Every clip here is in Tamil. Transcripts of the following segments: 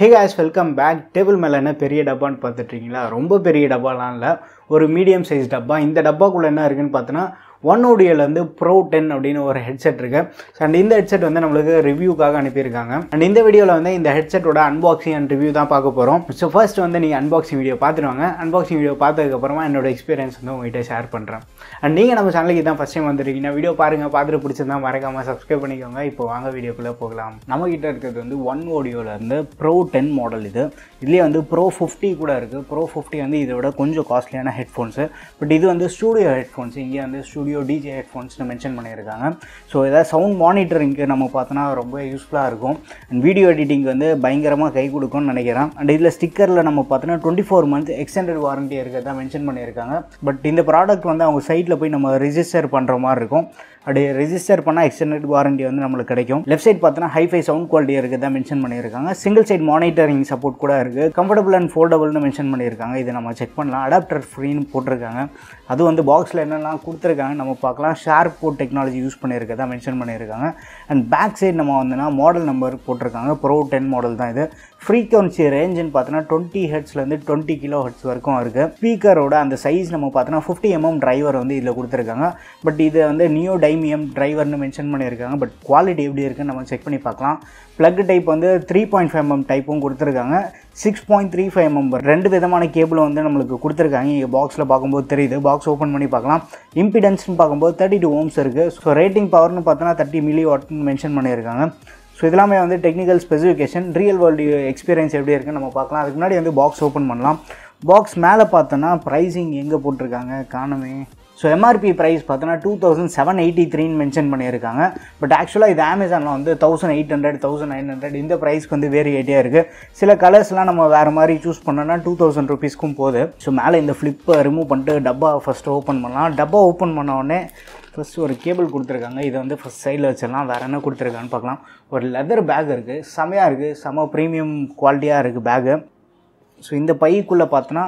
ஹே காய்ஸ் வெல்கம் பேக் டேபிள் மேலே என்ன பெரிய டப்பான்னு பார்த்துட்ருக்கீங்களா ரொம்ப பெரிய டப்பாலாம் இல்லை ஒரு மீடியம் சைஸ் டப்பா இந்த டப்பாக்குள்ளே என்ன இருக்குதுன்னு பார்த்தோன்னா ஒன் ஓடியிலேருந்து ப்ரோ டென் அப்படின்னு ஒரு ஹெட்செட் இருக்குது அண்ட் இந்த ஹெட்செட் வந்து நம்மளுக்கு ரிவ்யூக்காக அனுப்பியிருக்காங்க அண்ட் இந்த வீடியோவில் வந்து இந்த ஹெட்செட்டோட அன்பாக்சிங் அண்ட் ரிவ்யூ தான் பார்க்க போகிறோம் ஸோ ஃபர்ஸ்ட் வந்து நீங்கள் அன்பாக்சிங் வீடியோ பார்த்துருவாங்க அன்பாக்சிங் வீடியோ பார்த்ததுக்கப்புறமா என்னோட எக்ஸ்பீரியன்ஸ் வந்து உங்ககிட்ட ஷேர் பண்ணுறேன் அண்ட் நீங்கள் நம்ம சேனலுக்கு தான் ஃபஸ்ட் டைம் வந்துருக்கீங்க வீடியோ பாருங்கள் பார்த்துட்டு பிடிச்சிருந்தா மறக்காமல் சப்ஸ்கிரைப் பண்ணிக்கோங்க இப்போ வாங்க வீடியோக்குள்ளே போகலாம் நம்மக்கிட்ட இருக்கிறது வந்து ஒன் வந்து ப்ரோ டென் மாடல் இது இதுலேயே வந்து ப்ரோ ஃபிஃப்டி கூட இருக்குது ப்ரோ ஃபிஃப்டி வந்து இதோட கொஞ்சம் காஸ்ட்லியான ஹெட்ஃபோன்ஸு பட் இது வந்து ஸ்டூடியோ ஹெட்ஃபோன்ஸ் இங்கே வந்து ஸ்டூடியோ ஸ்டுடியோ டிஜே ஹெட்ஃபோன்ஸ்னு மென்ஷன் பண்ணியிருக்காங்க ஸோ இதை சவுண்ட் மானிட்டரிங்க்கு நம்ம பார்த்தோன்னா ரொம்ப யூஸ்ஃபுல்லாக இருக்கும் அண்ட் வீடியோ எடிட்டிங் வந்து பயங்கரமாக கை கொடுக்கும்னு நினைக்கிறேன் அண்ட் இதில் ஸ்டிக்கரில் நம்ம பார்த்தோன்னா twenty four month extended warranty இருக்கிறதா மென்ஷன் பண்ணியிருக்காங்க பட் இந்த ப்ராடக்ட் வந்து அவங்க சைட்டில் போய் நம்ம ரிஜிஸ்டர் பண்ணுற மாதிரி இருக்கும் அப்படி ரிஜிஸ்டர் பண்ணால் எக்ஸ்டெண்டட் வாரண்டி வந்து நம்மளுக்கு கிடைக்கும் லெஃப்ட் சைட் பார்த்தோன்னா ஹைஃபை சவுண்ட் குவாலிட்டி இருக்கிறதா மென்ஷன் பண்ணியிருக்காங்க சிங்கிள் சைட் மானிட்டரிங் சப்போர்ட் கூட இருக்குது கம்ஃபர்டபுள் அண்ட் ஃபோல்டபுள்னு மென்ஷன் பண்ணியிருக்காங்க இதை நம்ம செக் பண்ணலாம் அடாப்டர் ஃப்ரீன்னு போட்டிருக்காங்க அது வந்து பாக்ஸில் என்னெல்லாம் கொடுத்துருக்காங்க நம்ம பார்க்கலாம் ஷார்ப் போட் டெக்னாலஜி யூஸ் பண்ணியிருக்கதான் மென்ஷன் பண்ணியிருக்காங்க அண்ட் பேக் சைடு நம்ம வந்தோன்னா மாடல் நம்பர் போட்டிருக்காங்க ப்ரோ டென் மாடல் தான் இது ஃப்ரீக்வன்சி ரேஞ்சுன்னு பார்த்தோன்னா டுவெண்ட்டி ஹெட்ஸ்லேருந்து டுவெண்ட்டி கிலோ ஹெட்ஸ் வரைக்கும் இருக்குது ஸ்பீக்கரோட அந்த சைஸ் நம்ம பார்த்தோன்னா ஃபிஃப்டி எம்எம் mm டிரைவர் வந்து இதில் கொடுத்துருக்காங்க பட் இதை வந்து நியூ டைமியம் டிரைவர்னு மென்ஷன் பண்ணியிருக்காங்க பட் குவாலிட்டி எப்படி இருக்குன்னு நம்ம செக் பண்ணி பார்க்கலாம் ப்ளக் டைப் வந்து த்ரீ பாயிண்ட் ஃபைவ் எம்எம் டைப்பும் கொடுத்துருக்காங்க six point three five mm ரெண்டு விதமான கேபிளும் வந்து நம்மளுக்கு கொடுத்துருக்காங்க இங்கே பாக்ஸில் பார்க்கும்போது தெரியுது பாக்ஸ் ஓப்பன் பண்ணி பார்க்கலாம் இம்பிடன்ஸ்னு பார்க்கும்போது தேர்ட்டி டூ ஓம்ஸ் இருக்குது ஸோ ரேட்டிங் பவர்னு பார்த்தோன்னா தேர்ட்டி மில்லி வாட்னு மென்ஷன் பண்ணியிருக்காங்க ஸோ இதெல்லாமே வந்து technical specification real world experience எப்படி இருக்குன்னு நம்ம பார்க்கலாம் அதுக்கு முன்னாடி வந்து பாக்ஸ் ஓப்பன் பண்ணலாம் பாக்ஸ் மேலே பார்த்தோன்னா ப்ரைஸிங் எங்கே போட்டிருக்காங்க காணமே ஸோ எம்ஆர்பி ப்ரைஸ் பார்த்தோன்னா டூ தௌசண்ட் செவன் எயிட்டி த்ரீன்னு மென்ஷன் பண்ணியிருக்காங்க பட் ஆக்சுவலாக இது அமேசானில் வந்து thousand eight hundred thousand nine hundred இந்த ப்ரைஸ்க்கு வந்து வேரியேட்டியாக இருக்குது சில கலர்ஸ்லாம் நம்ம வேறு மாதிரி சூஸ் பண்ணோன்னா டூ தௌசண்ட் ருபீஸ்க்கும் போகுது ஸோ மேலே இந்த ஃப்ளிப்பை ரிமூவ் பண்ணிட்டு டப்பா ஃபஸ்ட்டு ஓப்பன் பண்ணலாம் டப்பா ஓப்பன் பண்ணோடனே ஃபஸ்ட்டு ஒரு கேபிள் கொடுத்துருக்காங்க இதை வந்து ஃபஸ்ட் சைடில் வச்சிடலாம் வேறு என்ன கொடுத்துருக்கான்னு பார்க்கலாம் ஒரு லெதர் பேக் இருக்குது செமையாக இருக்குது செம ப்ரீமியம் குவாலிட்டியாக இருக்குது பேகு ஸோ இந்த பைக்குள்ளே பார்த்தோன்னா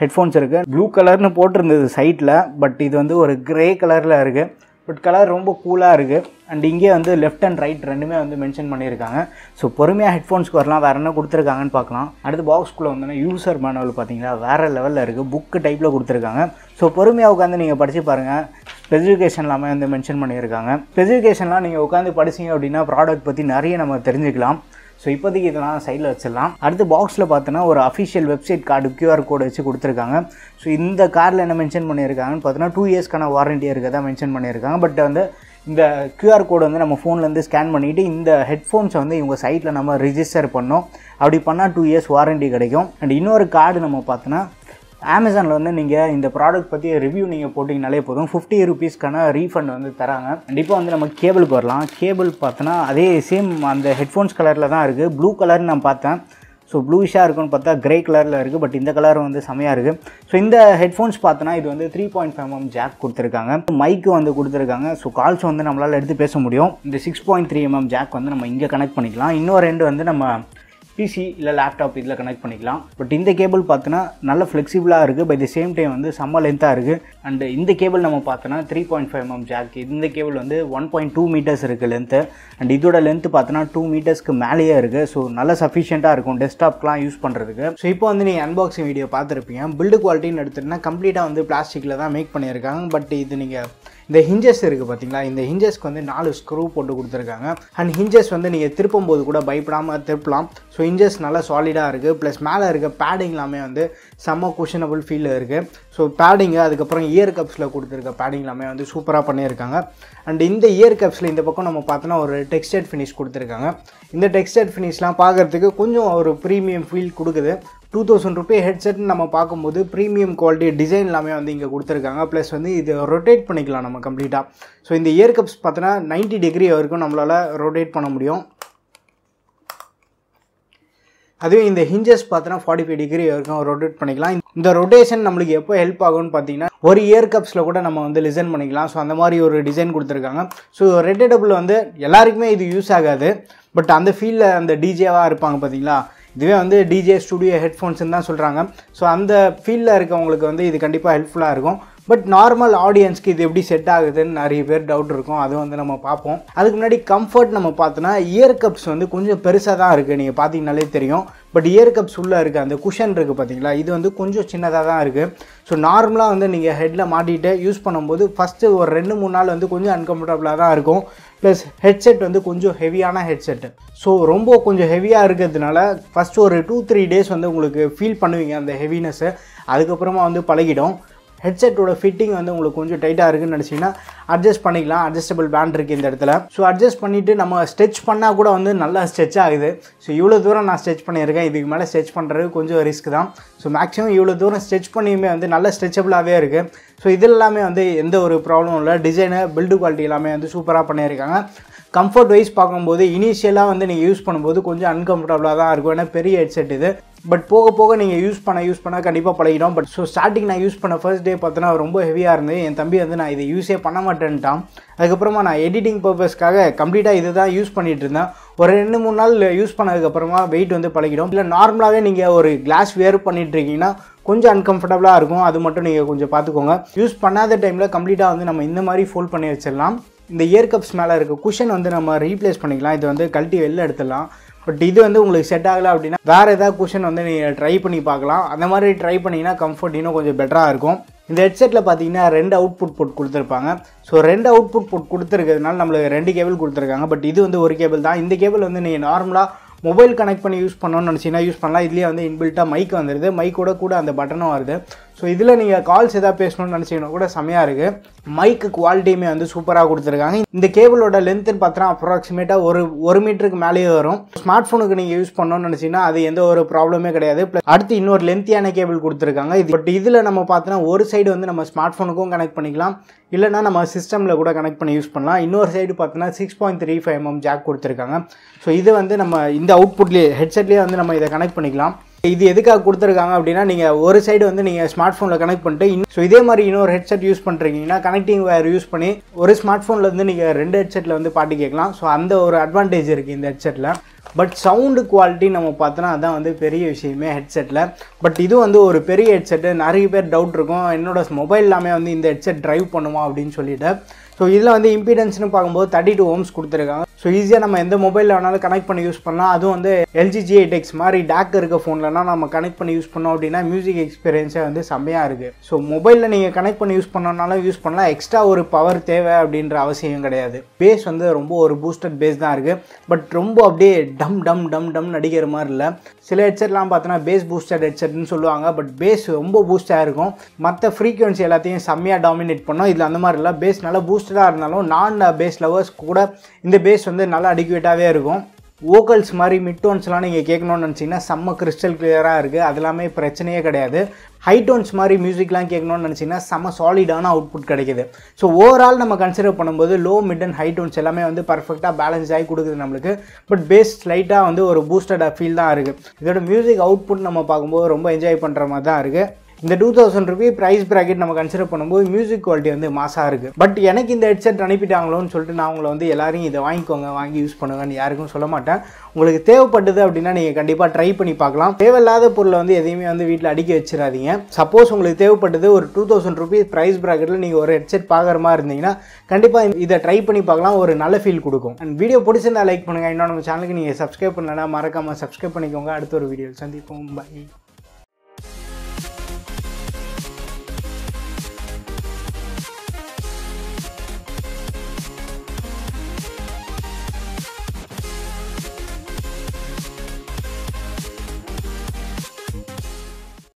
ஹெட்ஃபோன்ஸ் இருக்குது ப்ளூ கலர்னு போட்டிருந்தது சைட்டில் பட் இது வந்து ஒரு க்ரே கலரில் இருக்குது பட் கலர் ரொம்ப கூலாக இருக்குது அண்ட் இங்கே வந்து லெஃப்ட் அண்ட் ரைட் ரெண்டுமே வந்து மென்ஷன் பண்ணியிருக்காங்க ஸோ பொறுமையாக ஹெட்ஃபோன்ஸ்க்கு வரலாம் வேறு என்ன கொடுத்துருக்காங்கன்னு பார்க்கலாம் அடுத்து பாக்ஸ்க்குள்ளே வந்தோன்னா யூசர் மேனுவல் பார்த்தீங்களா வேறு லெவலில் இருக்குது புக்கு டைப்பில் கொடுத்துருக்காங்க ஸோ பொறுமையாக உட்காந்து நீங்கள் படித்து பாருங்கள் ஸ்பெசிஃபிகேஷன் எல்லாமே வந்து மென்ஷன் பண்ணியிருக்காங்க ஸ்பெசிஃபிகேஷன்லாம் நீங்கள் உட்காந்து படிச்சிங்க அப்படின்னா ப்ராடக்ட் பற்றி நிறைய நம்ம தெரிஞ்சுக்கலாம் ஸோ இப்போதைக்கு இதெல்லாம் சைடில் வச்சிடலாம் அடுத்து பாக்ஸில் பார்த்தோன்னா ஒரு official website card QR code வச்சு கொடுத்துருக்காங்க ஸோ இந்த கார்டில் என்ன மென்ஷன் பண்ணியிருக்காங்கன்னு பார்த்தோன்னா டூ இயர்ஸ்க்கான வாரண்டி இருக்கிறதா மென்ஷன் பண்ணியிருக்காங்க பட் வந்து இந்த கியூஆர் கோடு வந்து நம்ம ஃபோன்லேருந்து ஸ்கேன் பண்ணிவிட்டு இந்த ஹெட்ஃபோன்ஸை வந்து இவங்க சைட்டில் நம்ம ரிஜிஸ்டர் பண்ணோம் அப்படி பண்ணால் டூ இயர்ஸ் வாரண்ட்டி கிடைக்கும் அண்ட் இன்னொரு கார்டு நம்ம பார்த்தோன்னா அமேசானில் வந்து நீங்கள் இந்த ப்ராடக்ட் பற்றி ரிவ்யூ நீங்கள் போட்டிங்கனாலே போதும் ஃபிஃப்டி ருபீஸ்க்கான ரீஃபண்ட் வந்து தராங்க கண்டிப்பாக வந்து நம்ம கேபிளுக்கு வரலாம் கேபிள் பார்த்தோன்னா அதே சேம் அந்த ஹெட்ஃபோன்ஸ் கலரில் தான் இருக்குது ப்ளூ கலர்னு நான் பார்த்தேன் ஸோ ப்ளூஷாக இருக்குன்னு பார்த்தா கிரே கலரில் இருக்குது பட் இந்த கலர் வந்து செமையாக இருக்குது ஸோ இந்த ஹெட்ஃபோன்ஸ் பார்த்தோன்னா இது வந்து three point five M mm jack கொடுத்துருக்காங்க மைக்கு வந்து கொடுத்துருக்காங்க ஸோ கால்ஸ் வந்து நம்மளால் எடுத்து பேச முடியும் இந்த six point three mm jack வந்து நம்ம இங்கே கனெக்ட் பண்ணிக்கலாம் இன்னொரு ரெண்டு வந்து நம்ம பிசி இல்லை லேப்டாப் இதில் கனெக்ட் பண்ணிக்கலாம் பட் இந்த கேபிள் பார்த்தோன்னா நல்ல ஃப்ளெக்சிபிளாக இருக்குது பை தி சேம் டைம் வந்து செம்ம லென்த்தாக இருக்குது அண்ட் இந்த கேபிள் நம்ம பார்த்தோன்னா three point five M jack இந்த கேபிள் வந்து ஒன் பாயிண்ட் டூ மீட்டர்ஸ் இருக்குது லென்த்து அண்ட் இதோட லென்த்து பார்த்தோன்னா டூ மீட்டர்ஸ்க்கு மேலேயே இருக்குது ஸோ நல்ல சஃபிஷியண்ட்டாக இருக்கும் டெஸ்க்டாப்லாம் யூஸ் பண்ணுறதுக்கு ஸோ இப்போ வந்து நீங்கள் அன்பாக்சிங் வீடியோ பார்த்துருப்பீங்க பில்டு குவாலிட்டின்னு எடுத்துகிட்டா கம்ப்ளீட்டாக வந்து பிளாஸ்டிக்கில் தான் மேக் பண்ணியிருக்காங்க பட் இது நீங்கள் இந்த ஹிஞ்சஸ் இருக்குது பார்த்தீங்களா இந்த ஹிஞ்சஸ்க்கு வந்து நாலு ஸ்க்ரூ போட்டு கொடுத்துருக்காங்க அண்ட் ஹிஞ்சஸ் வந்து நீங்கள் திருப்பும் போது கூட பயப்படாமல் திருப்பலாம் ஸோ ஹிஞ்சஸ் நல்லா சாலிடாக இருக்குது ப்ளஸ் மேலே இருக்க பேடிங் எல்லாமே வந்து செம்ம குஷனபிள் ஃபீல் இருக்குது ஸோ பேடிங்கு அதுக்கப்புறம் இயர் கப்ஸில் கொடுத்துருக்க பேடிங் எல்லாமே வந்து சூப்பராக பண்ணியிருக்காங்க அண்ட் இந்த இயர் கப்ஸில் இந்த பக்கம் நம்ம பார்த்தோன்னா ஒரு டெக்ஸ்டைல் ஃபினிஷ் கொடுத்துருக்காங்க இந்த டெக்ஸ்டைல் ஃபினிஷ்லாம் பார்க்குறதுக்கு கொஞ்சம் ஒரு ப்ரீமியம் ஃபீல் கொடுக்குது டூ தௌசண்ட் ருபே ஹெட்செட்னு நம்ம பார்க்கும்போது ப்ரீமியம் குவாலிட்டி டிசைன் எல்லாமே வந்து இங்கே கொடுத்துருக்காங்க ப்ளஸ் வந்து இது ரொட்டேட் பண்ணிக்கலாம் நம்ம கம்ப்ளீட்டாக ஸோ இந்த இயர் கப்ஸ் பார்த்தோன்னா நைன்ட்டி டிகிரி வரைக்கும் நம்மளால் ரொட்டேட் பண்ண முடியும் அதுவே இந்த ஹிஞ்சஸ் பார்த்தோன்னா ஃபார்ட்டி ஃபைவ் டிகிரி வரைக்கும் ரொட்டேட் பண்ணிக்கலாம் இந்த ரொட்டேஷன் நம்மளுக்கு எப்போ ஹெல்ப் ஆகும்னு பார்த்தீங்கன்னா ஒரு இயர் கப்ஸில் கூட நம்ம வந்து லிசன் பண்ணிக்கலாம் ஸோ அந்த மாதிரி ஒரு டிசைன் கொடுத்துருக்காங்க ஸோ ரெட்டேடபுள் வந்து எல்லாருக்குமே இது யூஸ் ஆகாது பட் அந்த ஃபீல்டில் அந்த டிஜேவாக இருப்பாங்க பார்த்தீங்களா இதுவே வந்து டிஜே ஸ்டுடியோ ஹெட்ஃபோன்ஸ்ன்னு தான் சொல்கிறாங்க ஸோ அந்த ஃபீல்டில் இருக்கவங்களுக்கு வந்து இது கண்டிப்பாக ஹெல்ப்ஃபுல்லாக இருக்கும் பட் நார்மல் ஆடியன்ஸ்க்கு இது எப்படி செட் ஆகுதுன்னு நிறைய பேர் டவுட் இருக்கும் அது வந்து நம்ம பார்ப்போம் அதுக்கு முன்னாடி கம்ஃபர்ட் நம்ம பார்த்தோன்னா இயர் கப்ஸ் வந்து கொஞ்சம் பெருசாக தான் இருக்குது நீங்கள் பார்த்தீங்கனாலே தெரியும் பட் இயர் கப்ஸ் உள்ளே இருக்குது அந்த குஷன் இருக்குது பார்த்தீங்களா இது வந்து கொஞ்சம் சின்னதாக தான் இருக்குது ஸோ நார்மலாக வந்து நீங்கள் ஹெட்டில் மாட்டிகிட்டு யூஸ் பண்ணும்போது ஃபஸ்ட்டு ஒரு ரெண்டு மூணு நாள் வந்து கொஞ்சம் அன்கம்ஃபர்டபுளாக தான் இருக்கும் ப்ளஸ் ஹெட்செட் வந்து கொஞ்சம் ஹெவியான ஹெட்செட்டு ஸோ ரொம்ப கொஞ்சம் ஹெவியாக இருக்கிறதுனால ஃபஸ்ட்டு ஒரு டூ த்ரீ டேஸ் வந்து உங்களுக்கு ஃபீல் பண்ணுவீங்க அந்த ஹெவினஸ்ஸை அதுக்கப்புறமா வந்து பழகிடும் ஹெட்செட்டோட ஃபிட்டிங் வந்து உங்களுக்கு கொஞ்சம் டைட்டாக இருக்குன்னு நினச்சிங்கன்னா அட்ஜஸ்ட் பண்ணிக்கலாம் அட்ஜஸ்டபிள் பேண்ட் இருக்குது இந்த இடத்துல ஸோ அட்ஜஸ்ட் பண்ணிவிட்டு நம்ம ஸ்ட்ரெச் பண்ணால் கூட வந்து நல்லா ஸ்ட்ரெச் ஆகுது ஸோ இவ்வளோ தூரம் நான் ஸ்ட்ரெச் பண்ணியிருக்கேன் இதுக்கு மேலே ஸ்ட்ரெச் பண்ணுறது கொஞ்சம் ரிஸ்க் தான் ஸோ மேக்ஸிமம் இவ்வளோ தூரம் ஸ்ட்ரெச் பண்ணியுமே வந்து நல்லா ஸ்ட்ரெச்சபிளாகவே இருக்குது ஸோ இது எல்லாமே வந்து எந்த ஒரு ப்ராப்ளமும் இல்லை டிசைனு பில்டு குவாலிட்டி எல்லாமே வந்து சூப்பராக பண்ணியிருக்காங்க கம்ஃபர்ட் வைஸ் பார்க்கும்போது இனிஷியலாக வந்து நீங்கள் யூஸ் பண்ணும்போது கொஞ்சம் அன்கம்ஃபர்டபுளாக தான் இருக்கும் ஏன்னா பெரிய ஹெட்செட் இது பட் போக போக நீங்கள் யூஸ் பண்ண யூஸ் பண்ண கண்டிப்பாக பழகிடும் பட் ஸோ ஸ்டார்டிங் நான் யூஸ் பண்ண ஃபர்ஸ்ட் டே பார்த்தோன்னா ரொம்ப ஹெவியாக இருந்தது என் தம்பி வந்து நான் இதை யூஸே பண்ண மாட்டேன்ட்டான் அதுக்கப்புறமா நான் எடிட்டிங் பர்பஸ்க்காக கம்ப்ளீட்டாக இதை தான் யூஸ் பண்ணிகிட்டு இருந்தேன் ஒரு ரெண்டு மூணு நாள் யூஸ் பண்ணதுக்கப்புறமா வெயிட் வந்து பழகிடும் இல்லை நார்மலாகவே நீங்கள் ஒரு கிளாஸ் வேர் பண்ணிகிட்டு இருக்கீங்கன்னா கொஞ்சம் அன்கம்ஃபர்டபுளாக இருக்கும் அது மட்டும் நீங்கள் கொஞ்சம் பார்த்துக்கோங்க யூஸ் பண்ணாத டைமில் கம்ப்ளீட்டாக வந்து நம்ம இந்த மாதிரி ஃபோல்ட் பண்ணி வச்சிடலாம் இந்த இயர் கப்ஸ் மேலே இருக்க குஷன் வந்து நம்ம ரீப்ளேஸ் பண்ணிக்கலாம் இதை வந்து கழட்டி வெளில எடுத்துடலாம் பட் இது வந்து உங்களுக்கு செட் ஆகலை அப்படின்னா வேறு ஏதாவது கொஷன் வந்து நீங்கள் ட்ரை பண்ணி பார்க்கலாம் அந்த மாதிரி ட்ரை பண்ணிங்கன்னா கம்ஃபர்ட் இன்னும் கொஞ்சம் பெட்டராக இருக்கும் இந்த ஹெட்செட்டில் பார்த்தீங்கன்னா ரெண்டு அவுட்புட் போட் கொடுத்துருப்பாங்க ஸோ ரெண்டு அவுட்புட் போட் கொடுத்துருக்கிறதுனால நம்மளுக்கு ரெண்டு கேபிள் கொடுத்துருக்காங்க பட் இது வந்து ஒரு கேபிள் தான் இந்த கேபிள் வந்து நீங்கள் நார்மலாக மொபைல் கனெக்ட் பண்ணி யூஸ் பண்ணணும்னு நினச்சிங்கன்னா யூஸ் பண்ணலாம் இதுலேயே வந்து இன்பில்ட்டாக மைக் வந்துடுது மைக்கோட கூட அந்த பட்டனும் வருது ஸோ இதில் நீங்கள் கால்ஸ் எதாவது பேசணும்னு நினச்சிங்கன்னா கூட செமையாக இருக்குது மைக்கு குவாலிட்டியுமே வந்து சூப்பராக கொடுத்துருக்காங்க இந்த கேபிளோட லென்த்துன்னு பார்த்தோன்னா அப்ராக்சிமேட்டாக ஒரு ஒரு மீட்டருக்கு மேலேயே வரும் ஸ்மார்ட் ஃபோனுக்கு நீங்கள் யூஸ் பண்ணணும்னு நினச்சிங்கன்னா அது எந்த ஒரு ப்ராப்ளமே கிடையாது ப்ளஸ் அடுத்து இன்னொரு லென்த்தியான கேபிள் கொடுத்துருக்காங்க இது பட் இதில் நம்ம பார்த்தோன்னா ஒரு சைடு வந்து நம்ம ஸ்மார்ட் ஃபோனுக்கும் கனெக்ட் பண்ணிக்கலாம் இல்லைனா நம்ம சிஸ்டமில் கூட கனெக்ட் பண்ணி யூஸ் பண்ணலாம் இன்னொரு சைடு பார்த்தோன்னா six point three five MM jack கொடுத்துருக்காங்க ஸோ இது வந்து நம்ம இந்த அவுட்புட்லேயே ஹெட்செட்லேயே வந்து நம்ம இதை கனெக்ட் பண்ணிக்கலாம் இது எதுக்காக கொடுத்துருக்காங்க அப்படின்னா நீங்கள் ஒரு சைடு வந்து நீங்கள் ஸ்மார்ட் ஃபோனில் கனெக்ட் பண்ணிட்டு இன் ஸோ இதே மாதிரி இன்னொரு ஹெட்செட் யூஸ் பண்ணுறீங்கன்னா கனெக்டிங் வயர் யூஸ் பண்ணி ஒரு ஸ்மார்ட் ஃபோனில் வந்து நீங்கள் ரெண்டு ஹெட்செட்டில் வந்து பாட்டு கேட்கலாம் ஸோ அந்த ஒரு அட்வான்டேஜ் இருக்குது இந்த ஹெட்செட்டில் பட் சவுண்டு குவாலிட்டி நம்ம பார்த்தோன்னா அதான் வந்து பெரிய விஷயமே ஹெட்செட்டில் பட் இது வந்து ஒரு பெரிய ஹெட்செட்டு நிறைய பேர் டவுட் இருக்கும் என்னோடய மொபைல் எல்லாமே வந்து இந்த ஹெட்செட் ட்ரைவ் பண்ணுமா அப்படின்னு சொல்லிட்டு ஸோ இதில் வந்து இம்பிடன்ஸ்னு பார்க்கும்போது தேர்ட்டி டூ ஹோம்ஸ் கொடுத்துருக்காங்க ஸோ ஈஸியாக நம்ம எந்த மொபைலில் வேணாலும் கனெக்ட் பண்ணி யூஸ் பண்ணலாம் அதுவும் வந்து எல்ஜி ஜி எயிட் மாதிரி டேக் இருக்க ஃபோன்லலாம் நம்ம கனெக்ட் பண்ணி யூஸ் பண்ணோம் அப்படின்னா மியூசிக் எக்ஸ்பீரியன்ஸே வந்து செம்மையாக இருக்குது ஸோ மொபைலில் நீங்கள் கனெக்ட் பண்ணி யூஸ் பண்ணனாலும் யூஸ் பண்ணலாம் எக்ஸ்ட்ரா ஒரு பவர் தேவை அப்படின்ற அவசியம் கிடையாது பேஸ் வந்து ரொம்ப ஒரு பூஸ்டட் பேஸ் தான் இருக்குது பட் ரொம்ப அப்படியே டம் டம் டம் டம் நடிக்கிற மாதிரி இல்லை சில ஹெட்செட்லாம் பார்த்தோன்னா பேஸ் பூஸ்டட் ஹெட்செட்னு சொல்லுவாங்க பட் பேஸ் ரொம்ப பூஸ்டாக இருக்கும் மற்ற ஃப்ரீக்குவன்சி எல்லாத்தையும் செம்மையாக டாமினேட் பண்ணோம் இதில் அந்த மாதிரி இல்லை பேஸ் நல்லா பூஸ்டடாக இருந்தாலும் நான் பேஸ் லவர்ஸ் கூட இந்த பேஸ் வந்து வந்து நல்லா அடிக்வேட்டாகவே இருக்கும் ஓக்கல்ஸ் மாதிரி மிட்டோன்ஸ்லாம் நீங்கள் கேட்கணும்னு நினச்சிங்கன்னா செம்ம கிறிஸ்டல் கிளியராக இருக்குது அது எல்லாமே பிரச்சனையே கிடையாது ஹைடோன்ஸ் மாதிரி மியூசிக்லாம் கேட்கணும்னு நினச்சிங்கன்னா செம்ம சாலிடான அவுட்புட் கிடைக்கிது ஸோ ஓவரால் நம்ம கன்சிடர் பண்ணும்போது லோ மிட் அண்ட் ஹைடோன்ஸ் எல்லாமே வந்து பர்ஃபெக்டாக பேலன்ஸ் ஆகி கொடுக்குது நம்மளுக்கு பட் பேஸ் ஸ்லைட்டாக வந்து ஒரு பூஸ்டடாக ஃபீல் தான் இருக்குது இதோட மியூசிக் அவுட்புட் நம்ம பார்க்கும்போது ரொம்ப என்ஜாய் பண்ணுற மாதிரி தான் இருக்குது இந்த two thousand rupee price bracket நம்ம கன்சிடர் பண்ணும்போது மியூசிக் குவாலிட்டி வந்து மாசாக இருக்குது பட் எனக்கு இந்த ஹெட்செட் அனுப்பிட்டாங்களோன்னு சொல்லிட்டு நான் உங்களை வந்து எல்லாரையும் இதை வாங்கிக்கோங்க வாங்கி யூஸ் பண்ணுங்கன்னு யாருக்கும் சொல்ல மாட்டேன் உங்களுக்கு தேவைப்பட்டது அப்படின்னா நீங்கள் கண்டிப்பாக ட்ரை பண்ணி பார்க்கலாம் தேவையில்லாத பொருளை வந்து எதையுமே வந்து வீட்டில் அடிக்க வச்சிடாதீங்க சப்போஸ் உங்களுக்கு தேவைப்பட்டது ஒரு டூ தௌசண்ட் ருபீஸ் ப்ரைஸ் ப்ராக்கெட்டில் நீங்கள் ஒரு ஹெட்செட் பார்க்குற மாதிரி இருந்தீங்கன்னா கண்டிப்பாக இதை ட்ரை பண்ணி பார்க்கலாம் ஒரு நல்ல ஃபீல் கொடுக்கும் அண்ட் வீடியோ பிடிச்சிருந்தா லைக் பண்ணுங்கள் இன்னொன்று நம்ம சேனலுக்கு நீங்கள் சப்ஸ்கிரைப் பண்ணலன்னா மறக்காமல் சப்ஸ்கிரைப் பண்ணிக்கோங்க அடுத்த ஒரு வீடியோ சந்திப்போம் பை